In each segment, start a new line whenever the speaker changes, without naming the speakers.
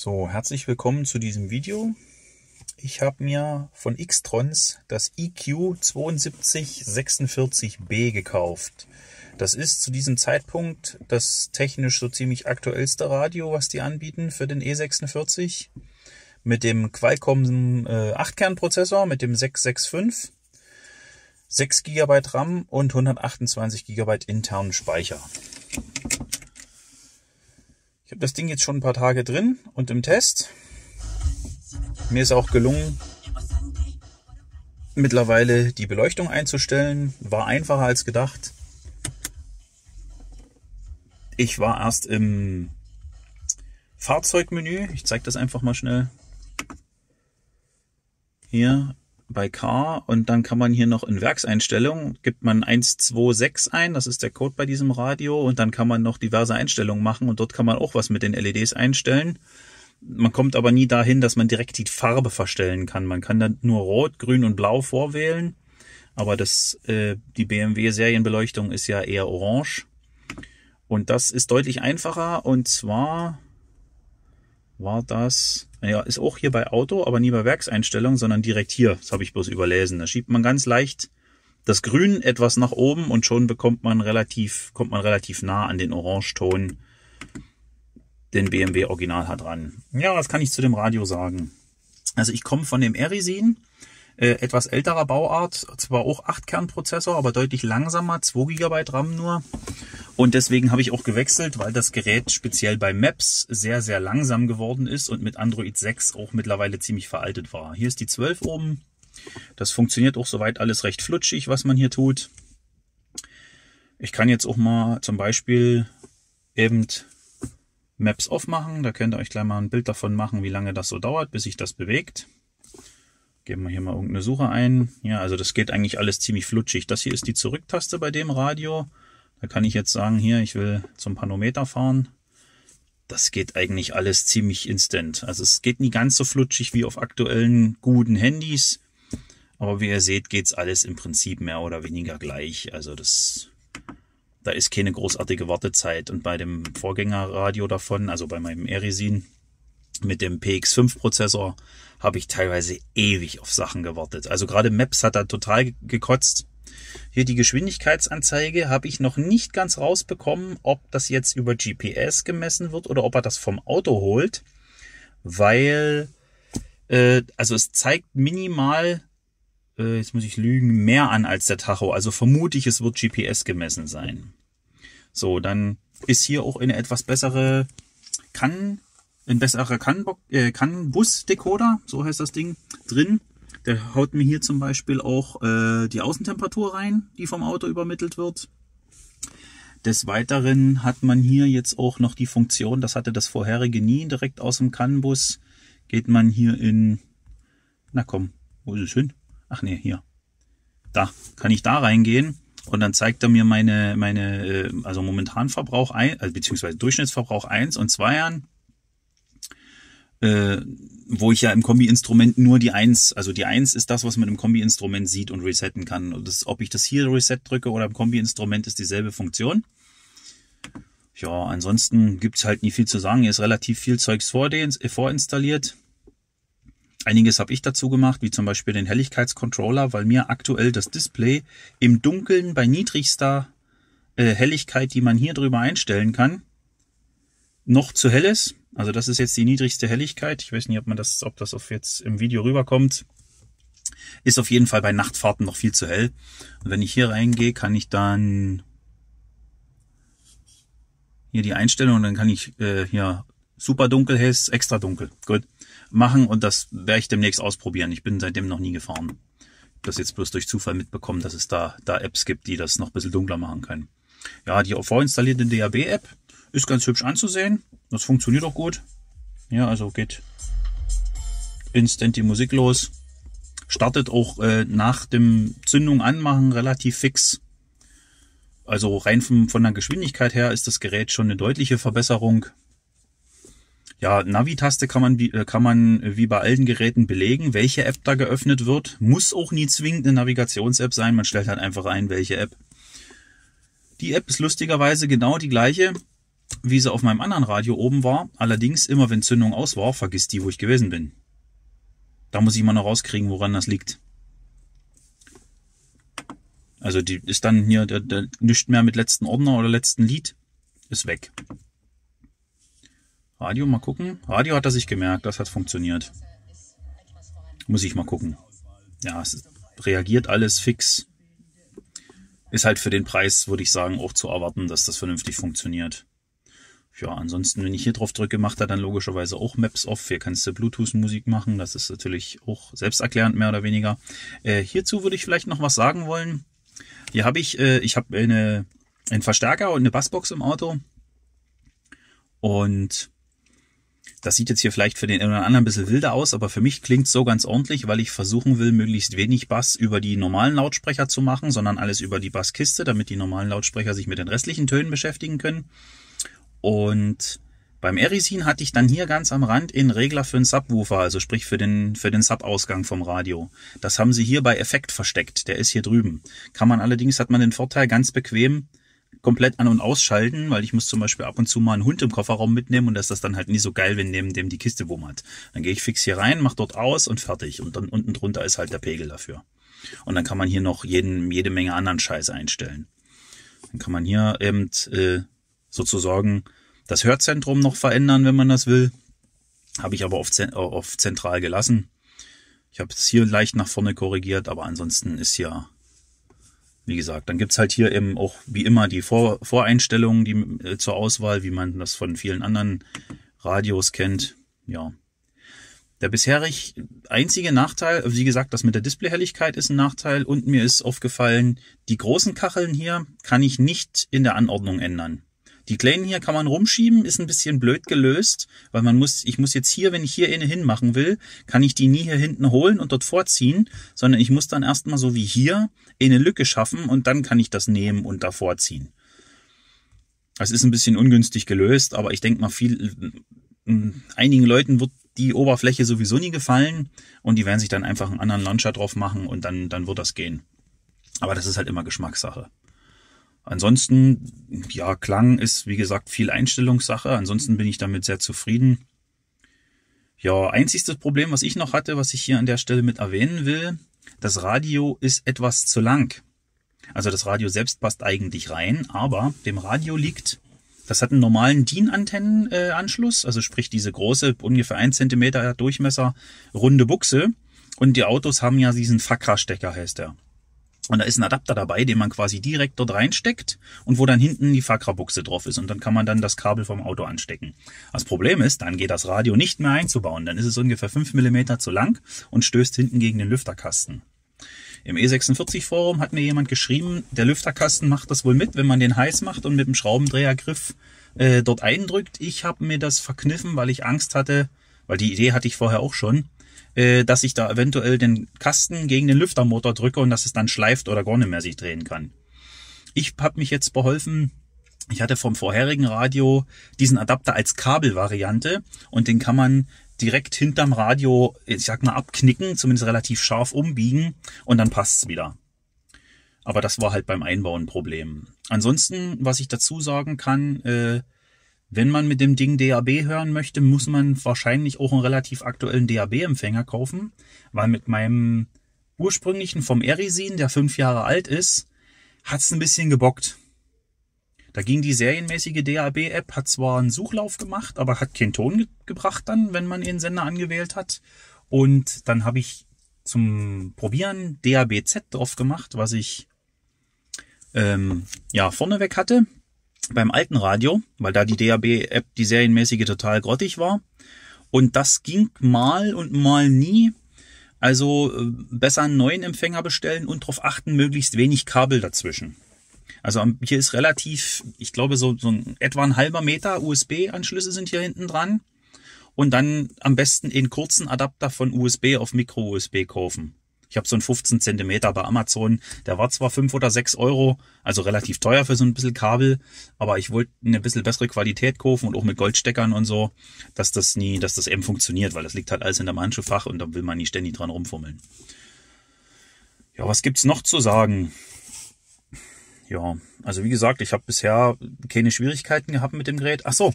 So, herzlich willkommen zu diesem Video. Ich habe mir von Xtrons das EQ 7246B gekauft. Das ist zu diesem Zeitpunkt das technisch so ziemlich aktuellste Radio, was die anbieten für den E46 mit dem Qualcomm äh, 8-Kern-Prozessor mit dem 665, 6 GB RAM und 128 GB internen Speicher. Ich habe das Ding jetzt schon ein paar Tage drin und im Test. Mir ist auch gelungen, mittlerweile die Beleuchtung einzustellen. War einfacher als gedacht. Ich war erst im Fahrzeugmenü. Ich zeige das einfach mal schnell. Hier bei Car und dann kann man hier noch in Werkseinstellungen, gibt man 126 ein, das ist der Code bei diesem Radio und dann kann man noch diverse Einstellungen machen und dort kann man auch was mit den LEDs einstellen. Man kommt aber nie dahin, dass man direkt die Farbe verstellen kann. Man kann dann nur Rot, Grün und Blau vorwählen, aber das, äh, die BMW-Serienbeleuchtung ist ja eher orange. Und das ist deutlich einfacher und zwar war das ja, ist auch hier bei Auto, aber nie bei Werkseinstellung, sondern direkt hier. Das habe ich bloß überlesen. Da schiebt man ganz leicht das Grün etwas nach oben und schon bekommt man relativ, kommt man relativ nah an den Orangeton, den BMW Original hat ran. Ja, was kann ich zu dem Radio sagen? Also ich komme von dem Erisin äh, etwas älterer Bauart, zwar auch 8-Kern-Prozessor, aber deutlich langsamer, 2 GB RAM nur. Und deswegen habe ich auch gewechselt, weil das Gerät speziell bei Maps sehr, sehr langsam geworden ist und mit Android 6 auch mittlerweile ziemlich veraltet war. Hier ist die 12 oben. Das funktioniert auch soweit alles recht flutschig, was man hier tut. Ich kann jetzt auch mal zum Beispiel eben Maps aufmachen. Da könnt ihr euch gleich mal ein Bild davon machen, wie lange das so dauert, bis sich das bewegt. Geben wir hier mal irgendeine Suche ein. Ja, also das geht eigentlich alles ziemlich flutschig. Das hier ist die Zurücktaste bei dem Radio. Da kann ich jetzt sagen, hier, ich will zum Panometer fahren. Das geht eigentlich alles ziemlich instant. Also es geht nie ganz so flutschig wie auf aktuellen guten Handys. Aber wie ihr seht, geht es alles im Prinzip mehr oder weniger gleich. Also das, da ist keine großartige Wartezeit. Und bei dem Vorgängerradio davon, also bei meinem Erisin, mit dem PX5-Prozessor habe ich teilweise ewig auf Sachen gewartet. Also gerade Maps hat da total gekotzt. Hier die Geschwindigkeitsanzeige habe ich noch nicht ganz rausbekommen, ob das jetzt über GPS gemessen wird oder ob er das vom Auto holt, weil äh, also es zeigt minimal, äh, jetzt muss ich lügen, mehr an als der Tacho. Also vermute ich, es wird GPS gemessen sein. So, dann ist hier auch eine etwas bessere kann ein besserer CAN-Bus-Decoder, äh, so heißt das Ding, drin. Der haut mir hier zum Beispiel auch äh, die Außentemperatur rein, die vom Auto übermittelt wird. Des Weiteren hat man hier jetzt auch noch die Funktion, das hatte das vorherige nie, direkt aus dem CAN-Bus geht man hier in, na komm, wo ist es hin? Ach nee, hier. Da kann ich da reingehen und dann zeigt er mir meine, meine äh, also momentan Verbrauch, ein, also beziehungsweise Durchschnittsverbrauch eins und zwei an äh, wo ich ja im Kombi-Instrument nur die Eins, also die Eins ist das, was man im Kombi-Instrument sieht und resetten kann. Und das, ob ich das hier Reset drücke oder im Kombi-Instrument, ist dieselbe Funktion. Ja, ansonsten gibt's halt nie viel zu sagen. Hier ist relativ viel Zeugs vorinstalliert. Einiges habe ich dazu gemacht, wie zum Beispiel den Helligkeitscontroller, weil mir aktuell das Display im Dunkeln bei niedrigster äh, Helligkeit, die man hier drüber einstellen kann, noch zu hell ist. Also das ist jetzt die niedrigste Helligkeit. Ich weiß nicht, ob man das, ob das auf jetzt im Video rüberkommt. Ist auf jeden Fall bei Nachtfahrten noch viel zu hell. Und wenn ich hier reingehe, kann ich dann hier die Einstellung dann kann ich äh, hier super dunkel, hell, extra dunkel, gut, machen und das werde ich demnächst ausprobieren. Ich bin seitdem noch nie gefahren. das jetzt bloß durch Zufall mitbekommen, dass es da, da Apps gibt, die das noch ein bisschen dunkler machen können. Ja, die vorinstallierte DAB-App, ist ganz hübsch anzusehen. Das funktioniert auch gut. Ja, also geht instant die Musik los. Startet auch äh, nach dem Zündung anmachen relativ fix. Also rein von, von der Geschwindigkeit her ist das Gerät schon eine deutliche Verbesserung. Ja, Navi-Taste kann man, äh, kann man wie bei allen Geräten belegen, welche App da geöffnet wird. Muss auch nie zwingend eine Navigations-App sein, man stellt halt einfach ein, welche App. Die App ist lustigerweise genau die gleiche wie sie auf meinem anderen Radio oben war. Allerdings, immer wenn Zündung aus war, vergisst die, wo ich gewesen bin. Da muss ich mal noch rauskriegen, woran das liegt. Also die ist dann hier der, der, nicht mehr mit letzten Ordner oder letzten Lied. Ist weg. Radio, mal gucken. Radio hat er sich gemerkt, das hat funktioniert. Muss ich mal gucken. Ja, es reagiert alles fix. Ist halt für den Preis, würde ich sagen, auch zu erwarten, dass das vernünftig funktioniert. Ja, ansonsten, wenn ich hier drauf drücke, macht er dann logischerweise auch Maps off. Hier kannst du Bluetooth-Musik machen. Das ist natürlich auch selbsterklärend, mehr oder weniger. Äh, hierzu würde ich vielleicht noch was sagen wollen. Hier habe ich, äh, ich habe eine, einen Verstärker und eine Bassbox im Auto. Und das sieht jetzt hier vielleicht für den einen oder anderen ein bisschen wilder aus, aber für mich klingt so ganz ordentlich, weil ich versuchen will, möglichst wenig Bass über die normalen Lautsprecher zu machen, sondern alles über die Basskiste, damit die normalen Lautsprecher sich mit den restlichen Tönen beschäftigen können. Und beim Erisin hatte ich dann hier ganz am Rand einen Regler für den Subwoofer, also sprich für den, für den Sub-Ausgang vom Radio. Das haben sie hier bei Effekt versteckt. Der ist hier drüben. Kann man allerdings, hat man den Vorteil, ganz bequem komplett an- und ausschalten, weil ich muss zum Beispiel ab und zu mal einen Hund im Kofferraum mitnehmen und das ist das dann halt nie so geil, wenn neben dem die Kiste wummert. Dann gehe ich fix hier rein, mach dort aus und fertig. Und dann unten drunter ist halt der Pegel dafür. Und dann kann man hier noch jeden, jede Menge anderen Scheiß einstellen. Dann kann man hier eben, äh, sozusagen das Hörzentrum noch verändern, wenn man das will. Habe ich aber auf, äh, auf zentral gelassen. Ich habe es hier leicht nach vorne korrigiert, aber ansonsten ist ja, wie gesagt, dann gibt's halt hier eben auch wie immer die Vor Voreinstellungen die, äh, zur Auswahl, wie man das von vielen anderen Radios kennt. Ja. Der bisherig einzige Nachteil, wie gesagt, das mit der Displayhelligkeit ist ein Nachteil und mir ist aufgefallen, die großen Kacheln hier kann ich nicht in der Anordnung ändern. Die kleinen hier kann man rumschieben, ist ein bisschen blöd gelöst, weil man muss, ich muss jetzt hier, wenn ich hier eine hinmachen will, kann ich die nie hier hinten holen und dort vorziehen, sondern ich muss dann erstmal so wie hier eine Lücke schaffen und dann kann ich das nehmen und davor ziehen. Das ist ein bisschen ungünstig gelöst, aber ich denke mal, viel, hm, einigen Leuten wird die Oberfläche sowieso nie gefallen und die werden sich dann einfach einen anderen Launcher drauf machen und dann, dann wird das gehen. Aber das ist halt immer Geschmackssache. Ansonsten, ja, Klang ist, wie gesagt, viel Einstellungssache. Ansonsten bin ich damit sehr zufrieden. Ja, einziges Problem, was ich noch hatte, was ich hier an der Stelle mit erwähnen will, das Radio ist etwas zu lang. Also das Radio selbst passt eigentlich rein, aber dem Radio liegt, das hat einen normalen DIN-Antennenanschluss, also sprich diese große, ungefähr ein Zentimeter Durchmesser, runde Buchse. Und die Autos haben ja diesen Fakra-Stecker, heißt der. Und da ist ein Adapter dabei, den man quasi direkt dort reinsteckt und wo dann hinten die Fakrabuchse drauf ist. Und dann kann man dann das Kabel vom Auto anstecken. Das Problem ist, dann geht das Radio nicht mehr einzubauen. Dann ist es ungefähr fünf Millimeter zu lang und stößt hinten gegen den Lüfterkasten. Im E46-Forum hat mir jemand geschrieben, der Lüfterkasten macht das wohl mit, wenn man den heiß macht und mit dem Schraubendrehergriff äh, dort eindrückt. Ich habe mir das verkniffen, weil ich Angst hatte, weil die Idee hatte ich vorher auch schon, äh, dass ich da eventuell den Kasten gegen den Lüftermotor drücke und dass es dann schleift oder gar nicht mehr sich drehen kann. Ich habe mich jetzt beholfen, ich hatte vom vorherigen Radio diesen Adapter als Kabelvariante und den kann man direkt hinterm Radio, ich sag mal, abknicken, zumindest relativ scharf umbiegen und dann passt's wieder. Aber das war halt beim Einbauen ein Problem. Ansonsten, was ich dazu sagen kann, äh, wenn man mit dem Ding DAB hören möchte, muss man wahrscheinlich auch einen relativ aktuellen DAB-Empfänger kaufen, weil mit meinem ursprünglichen vom Erisin, der fünf Jahre alt ist, hat's ein bisschen gebockt. Da ging die serienmäßige DAB-App, hat zwar einen Suchlauf gemacht, aber hat keinen Ton ge gebracht dann, wenn man den Sender angewählt hat. Und dann habe ich zum Probieren DAB-Z drauf gemacht, was ich ähm, ja vorneweg hatte beim alten Radio, weil da die DAB-App, die serienmäßige, total grottig war. Und das ging mal und mal nie. Also äh, besser einen neuen Empfänger bestellen und darauf achten, möglichst wenig Kabel dazwischen. Also hier ist relativ, ich glaube, so, so ein, etwa ein halber Meter USB-Anschlüsse sind hier hinten dran. Und dann am besten in kurzen Adapter von USB auf Micro-USB kaufen. Ich habe so einen 15 Zentimeter bei Amazon. Der war zwar 5 oder 6 Euro, also relativ teuer für so ein bisschen Kabel, aber ich wollte eine bisschen bessere Qualität kaufen und auch mit Goldsteckern und so, dass das nie, dass das eben funktioniert, weil das liegt halt alles in der Handschuhfach und da will man nie ständig dran rumfummeln. Ja, was gibt's noch zu sagen? Ja, also wie gesagt, ich habe bisher keine Schwierigkeiten gehabt mit dem Gerät. Ach so,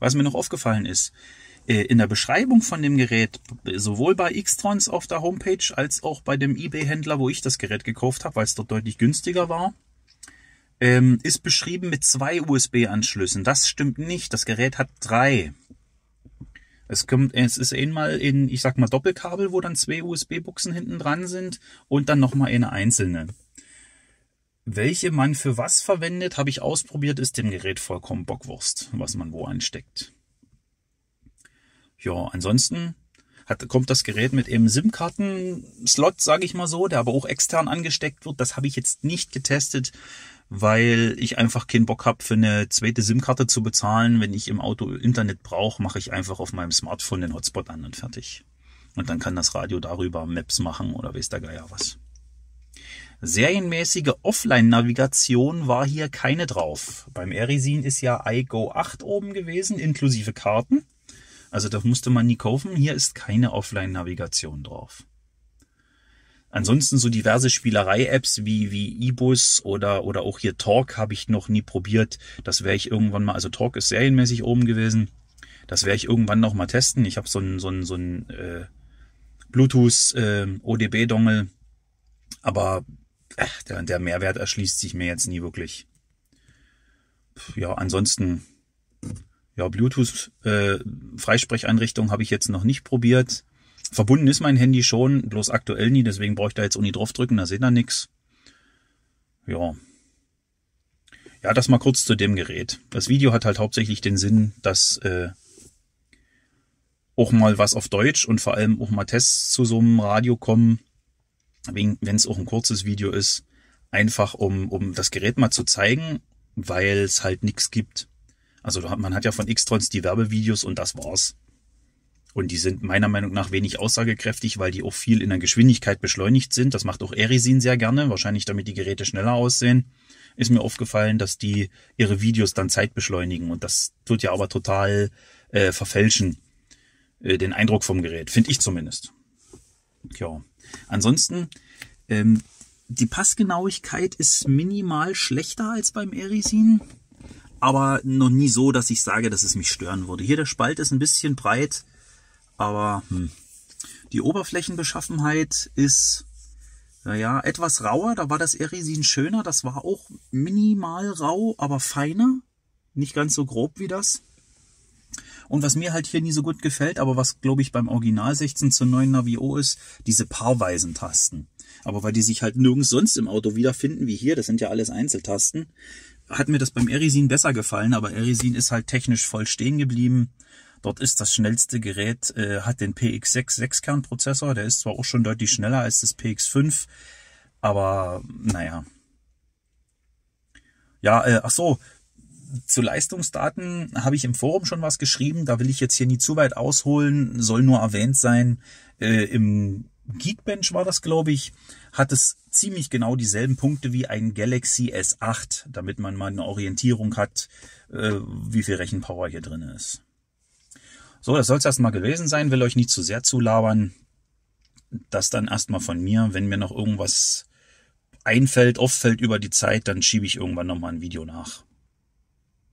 was mir noch aufgefallen ist. Äh, in der Beschreibung von dem Gerät, äh, sowohl bei Xtrons auf der Homepage als auch bei dem eBay-Händler, wo ich das Gerät gekauft habe, weil es dort deutlich günstiger war, ähm, ist beschrieben mit zwei USB-Anschlüssen. Das stimmt nicht. Das Gerät hat drei. Es, kommt, es ist einmal in, ich sag mal, Doppelkabel, wo dann zwei USB-Buchsen hinten dran sind und dann nochmal eine einzelne. Welche man für was verwendet, habe ich ausprobiert, ist dem Gerät vollkommen Bockwurst, was man wo ansteckt. Ja, ansonsten hat, kommt das Gerät mit eben SIM-Karten-Slot, sage ich mal so, der aber auch extern angesteckt wird. Das habe ich jetzt nicht getestet, weil ich einfach keinen Bock habe, für eine zweite SIM-Karte zu bezahlen. Wenn ich im Auto Internet brauche, mache ich einfach auf meinem Smartphone den Hotspot an und fertig. Und dann kann das Radio darüber Maps machen oder weiß der Geier was. Serienmäßige Offline-Navigation war hier keine drauf. Beim Erisin ist ja iGo 8 oben gewesen, inklusive Karten. Also das musste man nie kaufen. Hier ist keine Offline-Navigation drauf. Ansonsten so diverse Spielerei-Apps wie, wie Ibus oder, oder auch hier Talk habe ich noch nie probiert. Das wäre ich irgendwann mal, also Talk ist serienmäßig oben gewesen. Das werde ich irgendwann noch mal testen. Ich habe so ein, so ein, so ein äh, Bluetooth äh, ODB-Dongel, aber äh, der, der Mehrwert erschließt sich mir jetzt nie wirklich. Ja, ansonsten ja, Bluetooth-Freisprecheinrichtung äh, habe ich jetzt noch nicht probiert. Verbunden ist mein Handy schon, bloß aktuell nie, deswegen brauche ich da jetzt auch nie draufdrücken, da seht ihr nix. Ja. Ja, das mal kurz zu dem Gerät. Das Video hat halt hauptsächlich den Sinn, dass äh, auch mal was auf Deutsch und vor allem auch mal Tests zu so einem Radio kommen, wenn es auch ein kurzes Video ist, einfach um, um das Gerät mal zu zeigen, weil es halt nichts gibt. Also man hat ja von Xtrons die Werbevideos und das war's. Und die sind meiner Meinung nach wenig aussagekräftig, weil die auch viel in der Geschwindigkeit beschleunigt sind. Das macht auch Erisin sehr gerne, wahrscheinlich damit die Geräte schneller aussehen. Ist mir aufgefallen, dass die ihre Videos dann Zeit beschleunigen und das tut ja aber total äh, verfälschen äh, den Eindruck vom Gerät, finde ich zumindest. Ja. Ansonsten ähm, die Passgenauigkeit ist minimal schlechter als beim Erisin aber noch nie so, dass ich sage, dass es mich stören würde. Hier der Spalt ist ein bisschen breit, aber hm. die Oberflächenbeschaffenheit ist naja, etwas rauer. Da war das Eresin schöner. Das war auch minimal rau, aber feiner. Nicht ganz so grob wie das. Und was mir halt hier nie so gut gefällt, aber was glaube ich beim Original 16 zu 9 Navio ist, diese paarweisen Tasten. Aber weil die sich halt nirgends sonst im Auto wiederfinden wie hier, das sind ja alles Einzeltasten, hat mir das beim Erisin besser gefallen, aber Erisin ist halt technisch voll stehen geblieben. Dort ist das schnellste Gerät, äh, hat den PX6 kern Der ist zwar auch schon deutlich schneller als das PX5, aber naja. Ja, äh, ach so, zu Leistungsdaten habe ich im Forum schon was geschrieben. Da will ich jetzt hier nie zu weit ausholen. Soll nur erwähnt sein, äh, im Geekbench war das, glaube ich, hat es ziemlich genau dieselben Punkte wie ein Galaxy S8, damit man mal eine Orientierung hat, äh, wie viel Rechenpower hier drin ist. So, das soll es erstmal gewesen sein, will euch nicht zu sehr zulabern. Das dann erstmal von mir. Wenn mir noch irgendwas einfällt, auffällt über die Zeit, dann schiebe ich irgendwann nochmal ein Video nach.